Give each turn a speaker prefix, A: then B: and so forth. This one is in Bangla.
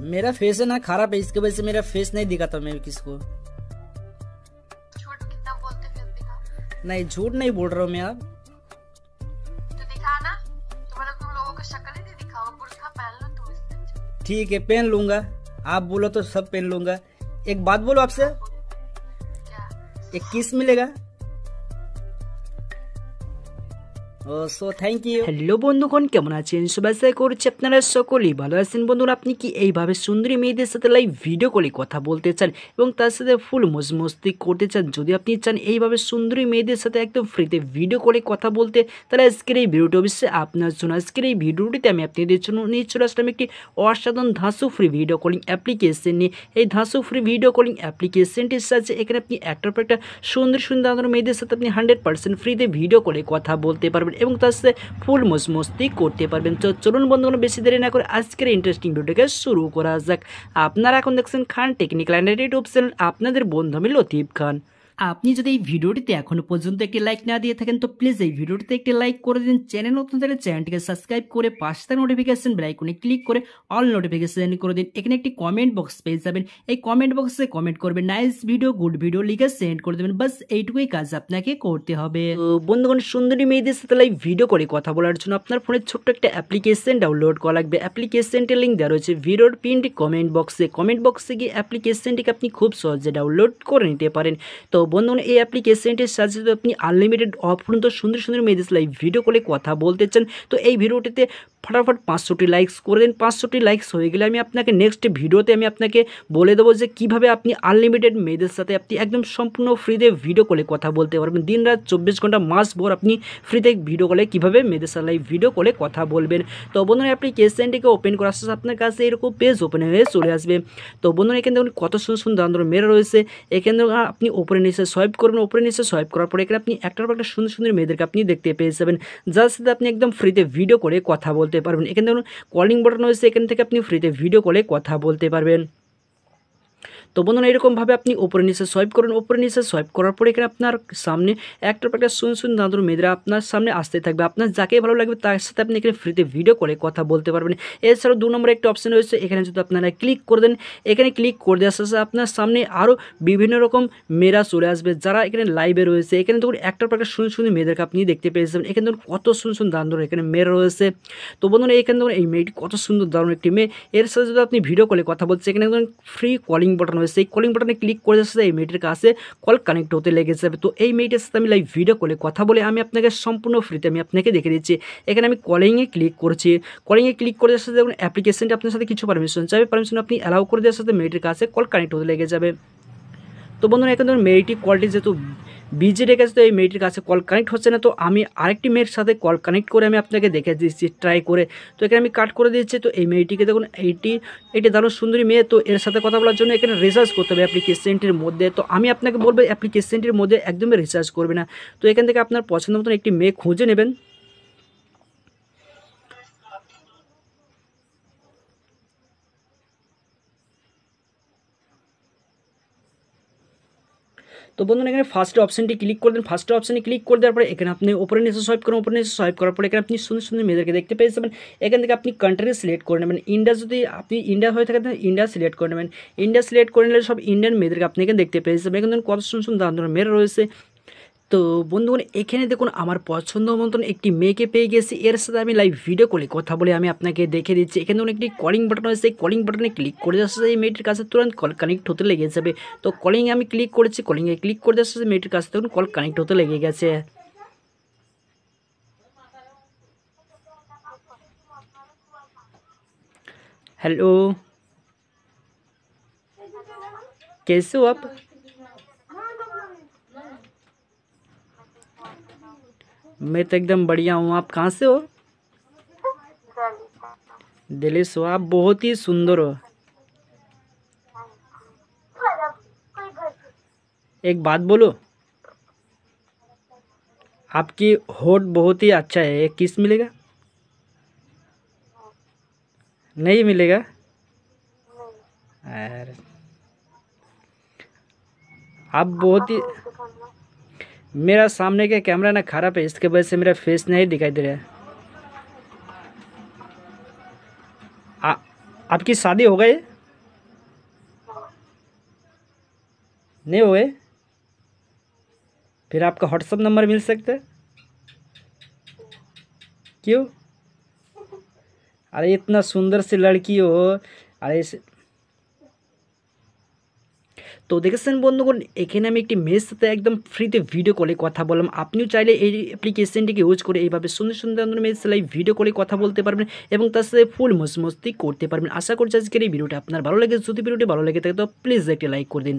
A: मेरा फेस है ना खराब है इसके वजह से मेरा फेस नहीं दिखाता मैं किसी को नहीं झूठ नहीं बोल रहा हूँ मैं आप तो ठीक है पहन लूंगा आप बोलो तो सब पहन लूंगा एक बात बोलो आपसे एक किस मिलेगा ও সো থ্যাংক ইউ হ্যালো বন্ধুগণ কেমন আছেন শুভাশয় করছি আপনারা সকলেই ভালো আছেন বন্ধুরা আপনি কি এইভাবে সুন্দরী মেয়েদের সাথে লাইভ ভিডিও কলে কথা বলতে চান এবং তার সাথে ফুল মজমস্তি করতে চান যদি আপনি চান এইভাবে সুন্দরী মেয়েদের সাথে একদম ফ্রিতে ভিডিও করে কথা বলতে তাহলে আজকের এই ভিডিওটি অবশ্যই আপনার জন্য আজকের এই ভিডিওটিতে আমি আপনাদের জন্য নিয়ে চলে আসলাম একটি অসাধারণ ধাঁসু ফ্রি ভিডিও কলিং অ্যাপ্লিকেশন নিয়ে এই ধাঁসু ফ্রি ভিডিও কলিং অ্যাপ্লিকেশনটির সাহায্যে এখানে আপনি একটার পর একটা সুন্দর সুন্দর মেয়েদের সাথে আপনি হান্ড্রেড পার্সেন্ট ফ্রিতে ভিডিও কলে কথা বলতে পারবেন পারবেন এবং তার সাথে ফুল মজমস্তি করতে পারবেন তো চলুন বন্ধুগুলো বেশি দেরি না করে আজকের ইন্টারেস্টিং ভিডিওটাকে শুরু করা যাক আপনারা এখন দেখছেন খান টেকনিক্যাল ইউটিউব চ্যানেল আপনাদের বন্ধু আমি লতিফ খান আপনি যদি এই ভিডিওটিতে এখনো পর্যন্ত একটি লাইক না দিয়ে থাকেন তো প্লিজ এই ভিডিওটিতে একটি লাইক করে দিন চ্যানেল নতুন থাকলে চ্যানেলটিকে সাবস্ক্রাইব করে পাশে থাকা নোটিফিকেশন বেলাইকনে ক্লিক করে অল নোটিফিকেশন করে দিন এখানে একটি কমেন্ট বক্স পেয়ে যাবেন এই কমেন্ট বক্সে কমেন্ট করবেন নাইস ভিডিও গুড ভিডিও লিখে সেন্ড করে দেবেন বাস এইটুকুই কাজ আপনাকে করতে হবে বন্ধুগণ সুন্দরী মেয়েদের সাথে লাইভ ভিডিও করে কথা বলার জন্য আপনার ফোনে ছোট্ট একটা অ্যাপ্লিকেশন ডাউনলোড করা লাগবে অ্যাপ্লিকেশনটির লিঙ্ক দেওয়া রয়েছে ভিডিওর পিনটি কমেন্ট বক্সে কমেন্ট বক্সে গিয়ে অ্যাপ্লিকেশনটিকে আপনি খুব সহজে ডাউনলোড করে নিতে পারেন তো বন্ধু মানে এই অ্যাপ্লিকেশনটির সাথে যদি আপনি আনলিমিটেড অফুরন্ত সুন্দর সুন্দর মেয়েদের লাইভ ভিডিও কলে কথা বলতে চান তো এই ভিডিওটিতে ফটাফট পাঁচশোটি লাইকস করে দিন পাঁচশোটি লাইকস হয়ে গেলে আমি আপনাকে নেক্সট ভিডিওতে আমি আপনাকে বলে দেবো যে কীভাবে আপনি আনলিমিটেড মেয়েদের সাথে আপনি একদম সম্পূর্ণ ফ্রিতে ভিডিও কলে কথা বলতে পারবেন দিন রাত চব্বিশ ঘন্টা মাস ভোর আপনি ফ্রিতে ভিডিও কলে কীভাবে মেয়েদের সাথে লাইভ ভিডিও কলে কথা বলবেন তো বন্ধুরা অ্যাপ্লিকেশনটিকে ওপেন করার সাথে আপনার কাছে এরকম পেজ ওপেন হয়ে চলে আসবে তো বন্ধুরা এখানে দেখুন কত সুন্দর সুন্দর আন্দোলন মেয়েরা রয়েছে এখানে আপনি ওপরে নিচে সোয়াইপ করবেন ওপরে নিচে সোয়াইপ করার পরে এখানে আপনি একটার পর একটা সুন্দর সুন্দর মেয়েদেরকে আপনি দেখতে পেয়ে যাবেন যার সাথে আপনি একদম ফ্রিতে ভিডিও করে কথা বলতে বলতে পারবেন এখানে ধরুন কলিং বাটন রয়েছে এখান থেকে আপনি ফ্রিতে ভিডিও কলে কথা বলতে পারবেন তো বন্ধুরা এরকমভাবে আপনি ওপরে নিচে সোয়াইপ করুন ওপরে নিচে সোয়াইপ করার পরে এখানে আপনার সামনে একটার পর একটা সুন সুন দাদুর মেয়েরা আপনার সামনে আসতে থাকবে আপনার যাকে ভালো লাগবে তার সাথে আপনি এখানে ফ্রিতে ভিডিও করে কথা বলতে পারবেন এছাড়াও দু নম্বরে একটা অপশান রয়েছে এখানে যদি আপনারা ক্লিক করে দেন এখানে ক্লিক করে দেওয়ার সাথে আপনার সামনে আরও বিভিন্ন রকম মেয়েরা চলে আসবে যারা এখানে লাইভে রয়েছে এখানে দেখুন একটার পর একটা সুন্দর সুন্দর মেয়েদেরকে আপনি দেখতে পেয়ে যাবেন এখানে দেখুন কত সুন্দর সুন্দর দারুণ এখানে মেয়েরা রয়েছে তো বন্ধুরা এখানে দেখুন এই মেয়েটি কত সুন্দর দারুণ একটি মেয়ে এর সাথে যদি আপনি ভিডিও কলে কথা বলছে এখানে দেখুন ফ্রি কলিং বটন হবে সেই কলিং বাটনে ক্লিক করে দেওয়ার সাথে এই মেয়েটির কাছে কল কানেক্ট হতে লেগে যাবে তো এই মেয়েটির সাথে আমি লাইভ ভিডিও কলে কথা বলে আমি আপনাকে সম্পূর্ণ ফ্রিতে আমি আপনাকে দেখে দিচ্ছি এখানে আমি কলিংয়ে ক্লিক করছি কলিংয়ে ক্লিক করে দেওয়ার সাথে দেখুন অ্যাপ্লিকেশনটি আপনার সাথে কিছু পারমিশন চাইবে পারমিশন আপনি অ্যালাউ করে দেওয়ার সাথে মেয়েটির কাছে কল কানেক্ট হতে লেগে যাবে তো বন্ধুরা এখন ধরুন মেয়েটি কলটি যেহেতু বিজি রেখে তো এই মেয়েটির কাছে কল কানেক্ট হচ্ছে না তো আমি আরেকটি মেয়ের সাথে কল কানেক্ট করে আমি আপনাকে দেখে দিচ্ছি ট্রাই করে তো এখানে আমি কাট করে দিচ্ছি তো এই মেয়েটিকে দেখুন এইটি এটি দারুণ সুন্দরী মেয়ে তো এর সাথে কথা বলার জন্য এখানে রিসার্চ করতে হবে অ্যাপ্লিকেশনটির মধ্যে তো আমি আপনাকে বলবো অ্যাপ্লিকেশনটির মধ্যে একদমই রিসার্চ করবে না তো এখান থেকে আপনার পছন্দ মতন একটি মেয়ে খুঁজে নেবেন তো বন্ধুরা এখানে ফার্স্ট অপশনটি ক্লিক করে দেন ফার্স্ট অপশানে ক্লিক করে দেওয়ার পরে এখানে আপনি ওপরে নিচে সোয়াইপ করুন ওপরে নিচে সোয়াইপ করার পরে এখানে আপনি সুন্দর সুন্দর মেয়েদেরকে দেখতে পেয়ে যাবেন এখান থেকে আপনি কান্ট্রি সিলেক্ট করে নেবেন ইন্ডিয়া যদি আপনি ইন্ডিয়া হয়ে থাকেন ইন্ডিয়া সিলেক্ট করে নেবেন ইন্ডিয়া সিলেক্ট করে নিলে সব ইন্ডিয়ান মেয়েদেরকে আপনি এখানে দেখতে পেয়ে যাবেন এখানে কত সুন্দর সুন্দর মেয়েরা রয়েছে তো বন্ধুগণ এখানে দেখুন আমার পছন্দ মতন একটি মেয়েকে পেয়ে গেছি এর সাথে আমি লাইভ ভিডিও কলে কথা বলে আমি আপনাকে দেখে দিচ্ছি এখানে দেখুন একটি কলিং বাটন আছে সেই কলিং বাটনে ক্লিক করে দেওয়ার সাথে এই মেয়েটির কাছে তুরন্ত কল কানেক্ট হতে লেগে যাবে তো কলিং আমি ক্লিক করেছি কলিংয়ে ক্লিক করে দেওয়ার সাথে মেয়েটির কাছে তখন কল কানেক্ট হতে লেগে গেছে হ্যালো कैसे আপ मैं तो एकदम बढ़िया हूँ आप कहाँ से हो दिल्ली से हो आप बहुत ही सुंदर हो एक बात बोलो आपकी होट बहुत ही अच्छा है एक किस मिलेगा नहीं मिलेगा अरे आप बहुत ही मेरा सामने का कैमरा ना खराब है इसके वजह से मेरा फेस नहीं दिखाई दे रहा है आपकी शादी हो गई नहीं हुए फिर आपका व्हाट्सअप नंबर मिल सकता है क्यों अरे इतना सुंदर सी लड़की हो अरे তো দেখেছেন বন্ধুগণ এখানে আমি একটি মেয়ের সাথে একদম ফ্রিতে ভিডিও কলে কথা বললাম আপনিও চাইলে এই অ্যাপ্লিকেশনটিকে ইউজ করে এইভাবে সুন্দর সুন্দর মেয়ের সেলাই ভিডিও কলে কথা বলতে পারবেন এবং তার সাথে ফুল মস্তি করতে পারবেন আশা করছি আজকের এই ভিডিওটি আপনার ভালো লাগে যদি ভিডিওটি ভালো লাগে থাকে তো প্লিজ একটি লাইক করে দিন